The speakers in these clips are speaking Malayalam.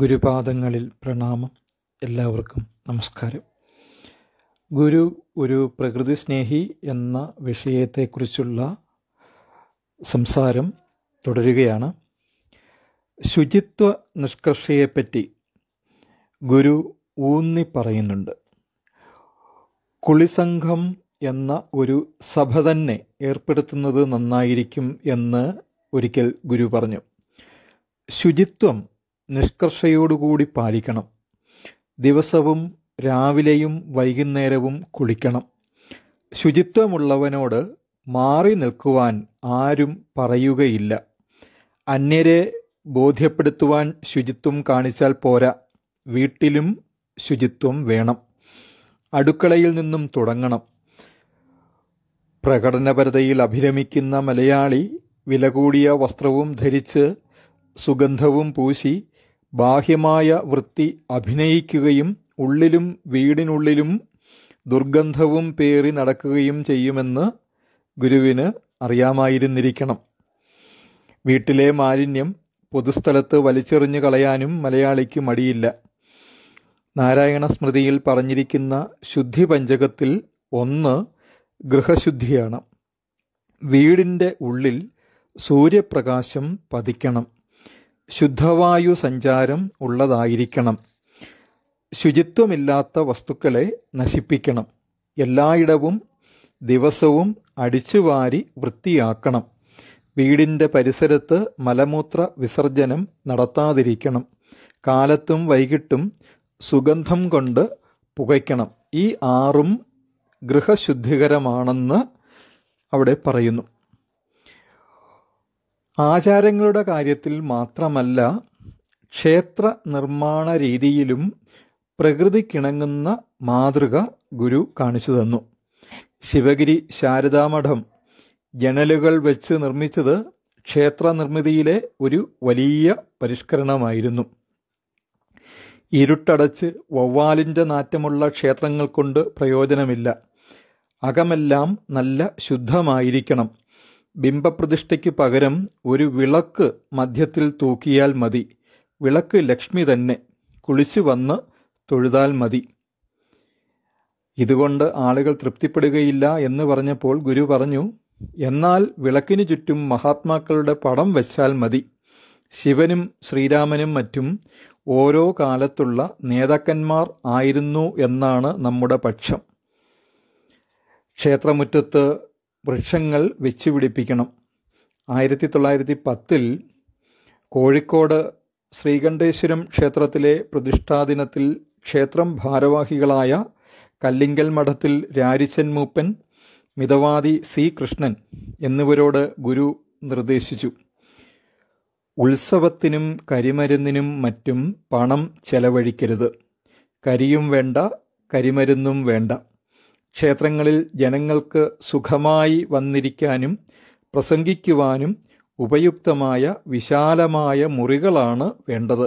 ഗുരുപാദങ്ങളിൽ പ്രണാമം എല്ലാവർക്കും നമസ്കാരം ഗുരു ഒരു പ്രകൃതി സ്നേഹി എന്ന വിഷയത്തെക്കുറിച്ചുള്ള സംസാരം തുടരുകയാണ് ശുചിത്വ നിഷ്കർഷയെപ്പറ്റി ഗുരു ഊന്നി പറയുന്നുണ്ട് കുളിസംഘം എന്ന ഒരു സഭ തന്നെ ഏർപ്പെടുത്തുന്നത് നന്നായിരിക്കും എന്ന് ഒരിക്കൽ ഗുരു പറഞ്ഞു ശുചിത്വം നിഷ്കർഷയോടുകൂടി പാലിക്കണം ദിവസവും രാവിലെയും വൈകുന്നേരവും കുളിക്കണം ശുചിത്വമുള്ളവനോട് മാറി നിൽക്കുവാൻ ആരും പറയുകയില്ല അന്യരെ ബോധ്യപ്പെടുത്തുവാൻ ശുചിത്വം കാണിച്ചാൽ പോരാ വീട്ടിലും ശുചിത്വം വേണം അടുക്കളയിൽ നിന്നും തുടങ്ങണം പ്രകടനപരതയിൽ അഭിരമിക്കുന്ന മലയാളി വില കൂടിയ വസ്ത്രവും ധരിച്ച് സുഗന്ധവും പൂശി ബാഹ്യമായ വൃത്തി അഭിനയിക്കുകയും ഉള്ളിലും വീടിനുള്ളിലും ദുർഗന്ധവും പേറി നടക്കുകയും ചെയ്യുമെന്ന് ഗുരുവിന് അറിയാമായിരുന്നിരിക്കണം വീട്ടിലെ മാലിന്യം പൊതുസ്ഥലത്ത് വലിച്ചെറിഞ്ഞു കളയാനും മലയാളിക്ക് മടിയില്ല നാരായണ സ്മൃതിയിൽ പറഞ്ഞിരിക്കുന്ന ശുദ്ധി പഞ്ചകത്തിൽ ഒന്ന് ഗൃഹശുദ്ധിയാണ് വീടിൻ്റെ ഉള്ളിൽ സൂര്യപ്രകാശം പതിക്കണം ശുദ്ധവായു സഞ്ചാരം ഉള്ളതായിരിക്കണം ശുചിത്വമില്ലാത്ത വസ്തുക്കളെ നശിപ്പിക്കണം എല്ലായിടവും ദിവസവും അടിച്ചുവാരി വൃത്തിയാക്കണം വീടിൻ്റെ പരിസരത്ത് മലമൂത്ര വിസർജനം നടത്താതിരിക്കണം കാലത്തും വൈകിട്ടും സുഗന്ധം കൊണ്ട് പുകയ്ക്കണം ഈ ആറും ഗൃഹശുദ്ധികരമാണെന്ന് അവിടെ പറയുന്നു ആചാരങ്ങളുടെ കാര്യത്തിൽ മാത്രമല്ല ക്ഷേത്ര നിർമ്മാണ രീതിയിലും പ്രകൃതിക്കിണങ്ങുന്ന മാതൃക ഗുരു കാണിച്ചു തന്നു ശിവഗിരി ശാരദാമഠം ജനലുകൾ വെച്ച് നിർമ്മിച്ചത് ക്ഷേത്ര നിർമ്മിതിയിലെ ഒരു വലിയ പരിഷ്കരണമായിരുന്നു ഇരുട്ടടച്ച് വവ്വാലിൻ്റെ നാറ്റമുള്ള ക്ഷേത്രങ്ങൾ കൊണ്ട് പ്രയോജനമില്ല അകമെല്ലാം നല്ല ശുദ്ധമായിരിക്കണം ബിംബപ്രതിഷ്ഠയ്ക്ക് പകരം ഒരു വിളക്ക് മധ്യത്തിൽ തൂക്കിയാൽ മതി വിളക്ക് ലക്ഷ്മി തന്നെ കുളിച്ചു വന്ന് തൊഴുതാൽ മതി ഇതുകൊണ്ട് ആളുകൾ തൃപ്തിപ്പെടുകയില്ല എന്ന് പറഞ്ഞപ്പോൾ ഗുരു പറഞ്ഞു എന്നാൽ വിളക്കിനു ചുറ്റും മഹാത്മാക്കളുടെ പടം വച്ചാൽ മതി ശിവനും ശ്രീരാമനും മറ്റും ഓരോ കാലത്തുള്ള നേതാക്കന്മാർ ആയിരുന്നു എന്നാണ് നമ്മുടെ പക്ഷം ക്ഷേത്രമുറ്റത്ത് വൃക്ഷങ്ങൾ വെച്ച് പിടിപ്പിക്കണം ആയിരത്തി തൊള്ളായിരത്തി പത്തിൽ കോഴിക്കോട് ശ്രീകണ്ഠേശ്വരം ക്ഷേത്രത്തിലെ പ്രതിഷ്ഠാദിനത്തിൽ ക്ഷേത്രം ഭാരവാഹികളായ കല്ലിങ്കൽ മഠത്തിൽ രാരിച്ചൻ മൂപ്പൻ മിതവാദി സി കൃഷ്ണൻ എന്നിവരോട് ഗുരു നിർദ്ദേശിച്ചു ഉത്സവത്തിനും കരിമരുന്നിനും മറ്റും പണം ചെലവഴിക്കരുത് കരിയും വേണ്ട കരിമരുന്നും വേണ്ട ക്ഷേത്രങ്ങളിൽ ജനങ്ങൾക്ക് സുഖമായി വന്നിരിക്കാനും പ്രസംഗിക്കുവാനും ഉപയുക്തമായ വിശാലമായ മുറികളാണ് വേണ്ടത്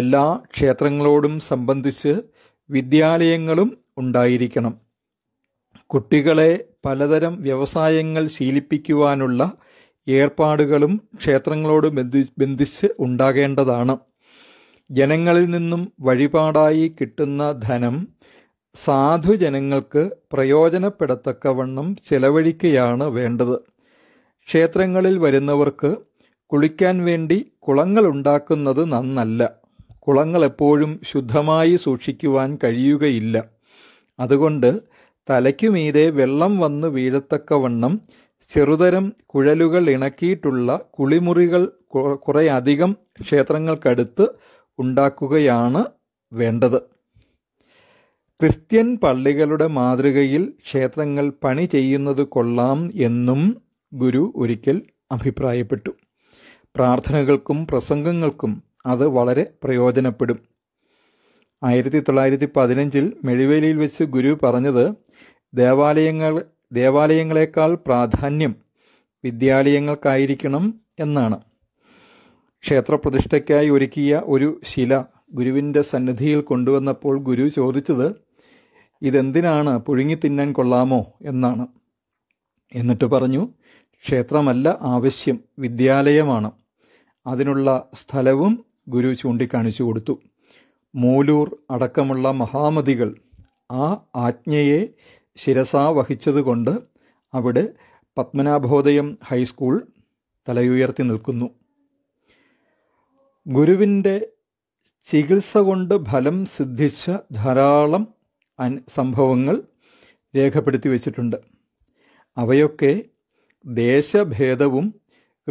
എല്ലാ ക്ഷേത്രങ്ങളോടും സംബന്ധിച്ച് വിദ്യാലയങ്ങളും ഉണ്ടായിരിക്കണം കുട്ടികളെ പലതരം വ്യവസായങ്ങൾ ശീലിപ്പിക്കുവാനുള്ള ഏർപ്പാടുകളും ക്ഷേത്രങ്ങളോട് ബന്ധിച്ച് ഉണ്ടാകേണ്ടതാണ് ജനങ്ങളിൽ നിന്നും വഴിപാടായി കിട്ടുന്ന ധനം സാധുജനങ്ങൾക്ക് പ്രയോജനപ്പെടത്തക്കവണ്ണം ചെലവഴിക്കുകയാണ് വേണ്ടത് ക്ഷേത്രങ്ങളിൽ വരുന്നവർക്ക് കുളിക്കാൻ വേണ്ടി ഉണ്ടാക്കുന്നത് നന്നല്ല കുളങ്ങൾ എപ്പോഴും ശുദ്ധമായി സൂക്ഷിക്കുവാൻ കഴിയുകയില്ല അതുകൊണ്ട് തലയ്ക്കുമീതെ വെള്ളം വന്ന് വീഴത്തക്കവണ്ണം ചെറുതരം കുഴലുകൾ ഇണക്കിയിട്ടുള്ള കുളിമുറികൾ കുറേ അധികം ക്ഷേത്രങ്ങൾക്കടുത്ത് ഉണ്ടാക്കുകയാണ് വേണ്ടത് ക്രിസ്ത്യൻ പള്ളികളുടെ മാതൃകയിൽ ക്ഷേത്രങ്ങൾ പണി ചെയ്യുന്നത് കൊള്ളാം എന്നും ഗുരു ഒരിക്കൽ അഭിപ്രായപ്പെട്ടു പ്രാർത്ഥനകൾക്കും പ്രസംഗങ്ങൾക്കും അത് വളരെ പ്രയോജനപ്പെടും ആയിരത്തി തൊള്ളായിരത്തി പതിനഞ്ചിൽ മെഴുവേലിയിൽ വെച്ച് ഗുരു പറഞ്ഞത് ദേവാലയങ്ങൾ ദേവാലയങ്ങളെക്കാൾ പ്രാധാന്യം വിദ്യാലയങ്ങൾക്കായിരിക്കണം എന്നാണ് ക്ഷേത്രപ്രതിഷ്ഠയ്ക്കായി ഒരുക്കിയ ഒരു ശില ഗുരുവിൻ്റെ സന്നിധിയിൽ കൊണ്ടുവന്നപ്പോൾ ഗുരു ചോദിച്ചത് ഇതെന്തിനാണ് പുഴുങ്ങി തിന്നാൻ കൊള്ളാമോ എന്നാണ് എന്നിട്ട് പറഞ്ഞു ക്ഷേത്രമല്ല ആവശ്യം വിദ്യാലയമാണ് അതിനുള്ള സ്ഥലവും ഗുരു ചൂണ്ടിക്കാണിച്ചു കൊടുത്തു മൂലൂർ അടക്കമുള്ള മഹാമതികൾ ആ ആജ്ഞയെ ശിരസാ വഹിച്ചതുകൊണ്ട് അവിടെ പത്മനാഭോദയം ഹൈസ്കൂൾ തലയുയർത്തി നിൽക്കുന്നു ഗുരുവിൻ്റെ ചികിത്സ കൊണ്ട് ഫലം സിദ്ധിച്ച ധാരാളം സംഭവങ്ങൾ രേഖപ്പെടുത്തി വച്ചിട്ടുണ്ട് അവയൊക്കെ ദേശഭേദവും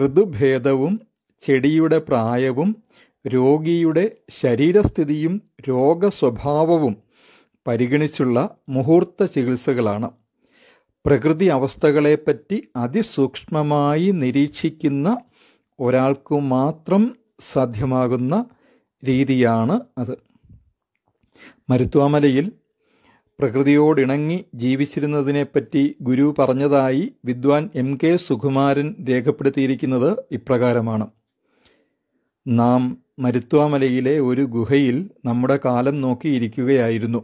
ഋതുഭേദവും ചെടിയുടെ പ്രായവും രോഗിയുടെ ശരീരസ്ഥിതിയും രോഗസ്വഭാവവും പരിഗണിച്ചുള്ള മുഹൂർത്ത ചികിത്സകളാണ് പ്രകൃതി അവസ്ഥകളെപ്പറ്റി അതിസൂക്ഷ്മമായി നിരീക്ഷിക്കുന്ന ഒരാൾക്കു മാത്രം സാധ്യമാകുന്ന രീതിയാണ് അത് മരുത്വാമലയിൽ പ്രകൃതിയോടിണങ്ങി ജീവിച്ചിരുന്നതിനെപ്പറ്റി ഗുരു പറഞ്ഞതായി വിദ്വാൻ എം കെ സുകുമാരൻ രേഖപ്പെടുത്തിയിരിക്കുന്നത് ഇപ്രകാരമാണ് നാം മരുത്വാമലയിലെ ഒരു ഗുഹയിൽ നമ്മുടെ കാലം നോക്കിയിരിക്കുകയായിരുന്നു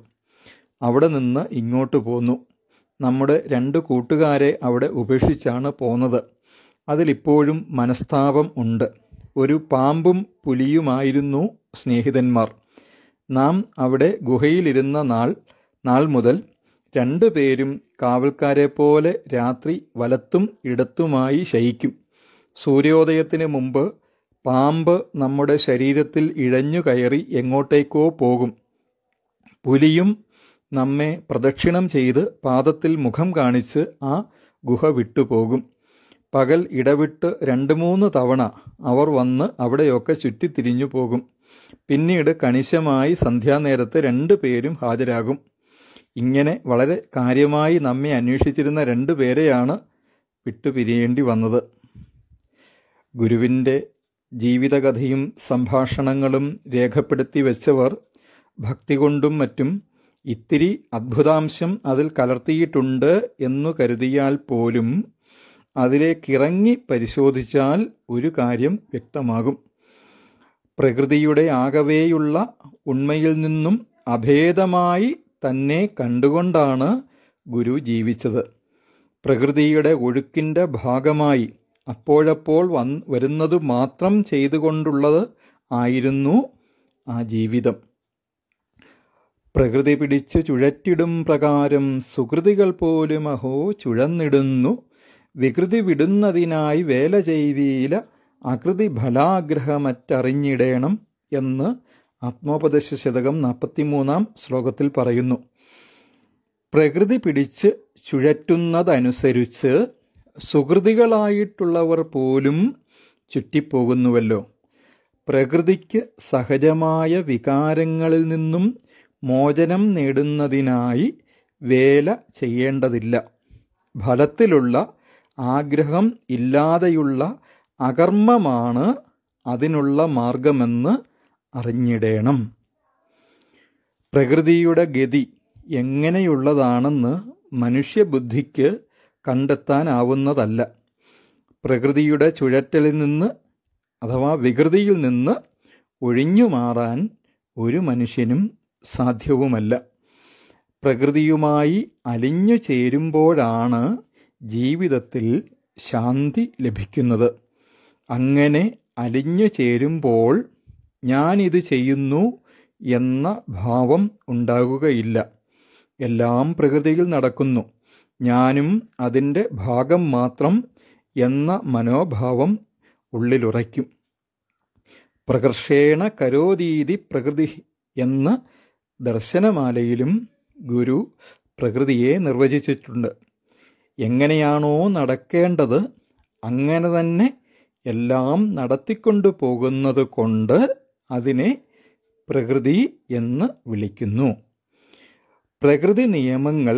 അവിടെ നിന്ന് ഇങ്ങോട്ട് പോന്നു നമ്മുടെ രണ്ട് കൂട്ടുകാരെ അവിടെ ഉപേക്ഷിച്ചാണ് പോന്നത് അതിലിപ്പോഴും മനസ്താപം ഉണ്ട് ഒരു പാമ്പും പുലിയുമായിരുന്നു സ്നേഹിതന്മാർ നാം അവിടെ ഗുഹയിലിരുന്ന നാൾ നാൾ മുതൽ രണ്ടു പേരും കാവൽക്കാരെ പോലെ രാത്രി വലത്തും ഇടത്തുമായി ശയിക്കും സൂര്യോദയത്തിന് മുമ്പ് പാമ്പ് നമ്മുടെ ശരീരത്തിൽ ഇഴഞ്ഞു കയറി എങ്ങോട്ടേക്കോ പോകും പുലിയും നമ്മെ പ്രദക്ഷിണം ചെയ്ത് പാദത്തിൽ മുഖം കാണിച്ച് ആ ഗുഹ വിട്ടുപോകും പകൽ ഇടവിട്ട് രണ്ട് മൂന്ന് തവണ അവർ വന്ന് അവിടെയൊക്കെ ചുറ്റിത്തിരിഞ്ഞു പോകും പിന്നീട് കണിശമായി സന്ധ്യാനേരത്ത് രണ്ടു പേരും ഹാജരാകും ഇങ്ങനെ വളരെ കാര്യമായി നമ്മെ അന്വേഷിച്ചിരുന്ന രണ്ടു പേരെയാണ് വിട്ടുപിരിയേണ്ടി വന്നത് ഗുരുവിൻ്റെ ജീവിതകഥയും സംഭാഷണങ്ങളും രേഖപ്പെടുത്തി വെച്ചവർ ഭക്തി കൊണ്ടും മറ്റും ഇത്തിരി അദ്ഭുതാംശം അതിൽ കലർത്തിയിട്ടുണ്ട് എന്നു കരുതിയാൽ പോലും അതിലേക്കിറങ്ങി പരിശോധിച്ചാൽ ഒരു കാര്യം വ്യക്തമാകും പ്രകൃതിയുടെ ആകവേയുള്ള ഉണ്മയിൽ നിന്നും അഭേദമായി തന്നെ കണ്ടുകൊണ്ടാണ് ഗുരു ജീവിച്ചത് പ്രകൃതിയുടെ ഒഴുക്കിൻ്റെ ഭാഗമായി അപ്പോഴപ്പോൾ വൻ വരുന്നത് മാത്രം ചെയ്തുകൊണ്ടുള്ളത് ആയിരുന്നു ആ ജീവിതം പ്രകൃതി പിടിച്ച് ചുഴറ്റിടും പ്രകാരം സുകൃതികൾ പോലും അഹോ ചുഴന്നിടുന്നു വികൃതി വിടുന്നതിനായി വേല ചെയ്വീല അകൃതി ഫലാഗ്രഹമറ്ററിഞ്ഞിടേണം എന്ന് ആത്മോപദേശ ശതകം നാൽപ്പത്തിമൂന്നാം ശ്ലോകത്തിൽ പറയുന്നു പ്രകൃതി പിടിച്ച് ചുഴറ്റുന്നതനുസരിച്ച് സുഹൃതികളായിട്ടുള്ളവർ പോലും ചുറ്റിപ്പോകുന്നുവല്ലോ പ്രകൃതിക്ക് സഹജമായ വികാരങ്ങളിൽ നിന്നും മോചനം നേടുന്നതിനായി വേല ചെയ്യേണ്ടതില്ല ഫലത്തിലുള്ള ആഗ്രഹം ഇല്ലാതെയുള്ള അകർമ്മമാണ് അതിനുള്ള മാർഗമെന്ന് അറിഞ്ഞിടേണം പ്രകൃതിയുടെ ഗതി എങ്ങനെയുള്ളതാണെന്ന് മനുഷ്യബുദ്ധിക്ക് കണ്ടെത്താനാവുന്നതല്ല പ്രകൃതിയുടെ ചുഴറ്റലിൽ നിന്ന് അഥവാ വികൃതിയിൽ നിന്ന് ഒഴിഞ്ഞു മാറാൻ ഒരു മനുഷ്യനും സാധ്യവുമല്ല പ്രകൃതിയുമായി അലിഞ്ഞു ചേരുമ്പോഴാണ് ജീവിതത്തിൽ ശാന്തി ലഭിക്കുന്നത് അങ്ങനെ അലിഞ്ഞു ചേരുമ്പോൾ ഞാനിത് ചെയ്യുന്നു എന്ന ഭാവം ഉണ്ടാകുകയില്ല എല്ലാം പ്രകൃതിയിൽ നടക്കുന്നു ഞാനും അതിൻ്റെ ഭാഗം മാത്രം എന്ന മനോഭാവം ഉള്ളിലുറയ്ക്കും പ്രകർഷേണ കരോതീതി പ്രകൃതി എന്ന ദർശനമാലയിലും ഗുരു പ്രകൃതിയെ നിർവചിച്ചിട്ടുണ്ട് എങ്ങനെയാണോ നടക്കേണ്ടത് അങ്ങനെ തന്നെ എല്ലാം നടത്തിക്കൊണ്ടു പോകുന്നത് കൊണ്ട് അതിനെ പ്രകൃതി എന്ന് വിളിക്കുന്നു പ്രകൃതി നിയമങ്ങൾ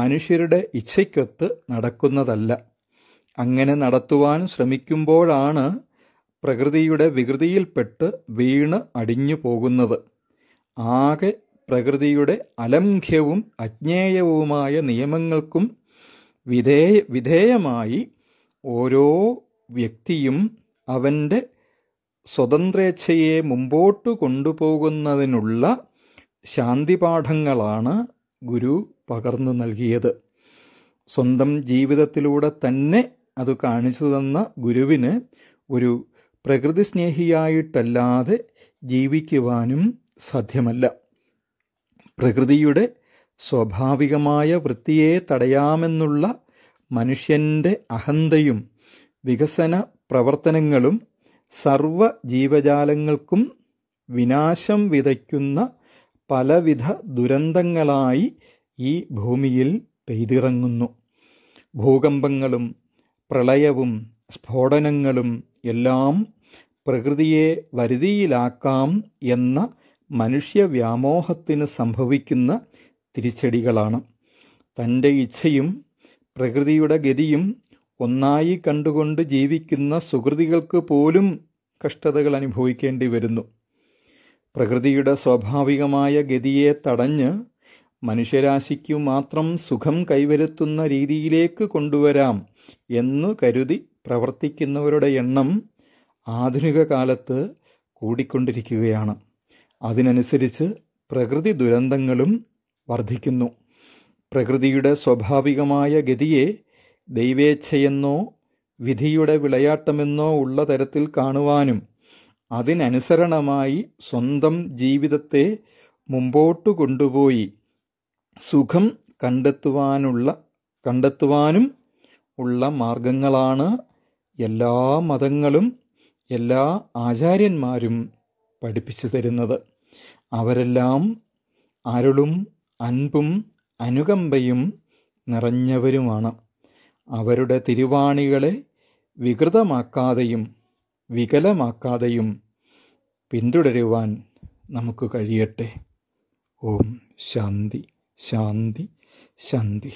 മനുഷ്യരുടെ ഇച്ഛയ്ക്കൊത്ത് നടക്കുന്നതല്ല അങ്ങനെ നടത്തുവാൻ ശ്രമിക്കുമ്പോഴാണ് പ്രകൃതിയുടെ വികൃതിയിൽപ്പെട്ട് വീണ് അടിഞ്ഞു പോകുന്നത് ആകെ പ്രകൃതിയുടെ അലംഘ്യവും അജ്ഞേയവുമായ നിയമങ്ങൾക്കും വിധേയ വിധേയമായി ഓരോ വ്യക്തിയും അവൻ്റെ സ്വതന്ത്രേച്ഛയെ മുമ്പോട്ട് കൊണ്ടുപോകുന്നതിനുള്ള ശാന്തിപാഠങ്ങളാണ് ഗുരു പകർന്നു നൽകിയത് സ്വന്തം ജീവിതത്തിലൂടെ തന്നെ അത് കാണിച്ചു തന്ന ഗുരുവിന് ഒരു സ്നേഹിയായിട്ടല്ലാതെ ജീവിക്കുവാനും സാധ്യമല്ല പ്രകൃതിയുടെ സ്വാഭാവികമായ വൃത്തിയെ തടയാമെന്നുള്ള മനുഷ്യൻ്റെ അഹന്തയും വികസന പ്രവർത്തനങ്ങളും സർവ ജീവജാലങ്ങൾക്കും വിനാശം വിതയ്ക്കുന്ന പലവിധ ദുരന്തങ്ങളായി ഈ ഭൂമിയിൽ പെയ്തിറങ്ങുന്നു ഭൂകമ്പങ്ങളും പ്രളയവും സ്ഫോടനങ്ങളും എല്ലാം പ്രകൃതിയെ വരുതിയിലാക്കാം എന്ന മനുഷ്യവ്യാമോഹത്തിന് സംഭവിക്കുന്ന തിരിച്ചടികളാണ് തൻ്റെ ഇച്ഛയും പ്രകൃതിയുടെ ഗതിയും ഒന്നായി കണ്ടുകൊണ്ട് ജീവിക്കുന്ന സുഹൃതികൾക്ക് പോലും കഷ്ടതകൾ അനുഭവിക്കേണ്ടി വരുന്നു പ്രകൃതിയുടെ സ്വാഭാവികമായ ഗതിയെ തടഞ്ഞ് മനുഷ്യരാശിക്കു മാത്രം സുഖം കൈവരുത്തുന്ന രീതിയിലേക്ക് കൊണ്ടുവരാം എന്നു കരുതി പ്രവർത്തിക്കുന്നവരുടെ എണ്ണം ആധുനിക കാലത്ത് കൂടിക്കൊണ്ടിരിക്കുകയാണ് അതിനനുസരിച്ച് പ്രകൃതി ദുരന്തങ്ങളും വർദ്ധിക്കുന്നു പ്രകൃതിയുടെ സ്വാഭാവികമായ ഗതിയെ ദൈവേച്ഛയെന്നോ വിധിയുടെ വിളയാട്ടമെന്നോ ഉള്ള തരത്തിൽ കാണുവാനും അതിനനുസരണമായി സ്വന്തം ജീവിതത്തെ മുമ്പോട്ടു കൊണ്ടുപോയി സുഖം കണ്ടെത്തുവാനുള്ള കണ്ടെത്തുവാനും ഉള്ള മാർഗങ്ങളാണ് എല്ലാ മതങ്ങളും എല്ലാ ആചാര്യന്മാരും പഠിപ്പിച്ചു തരുന്നത് അവരെല്ലാം അരുളും അൻപും അനുകമ്പയും നിറഞ്ഞവരുമാണ് അവരുടെ തിരുവാണികളെ വികൃതമാക്കാതെയും വികലമാക്കാതെയും പിന്തുടരുവാൻ നമുക്ക് കഴിയട്ടെ ഓം ശാന്തി ശാന്തി ശാന്തി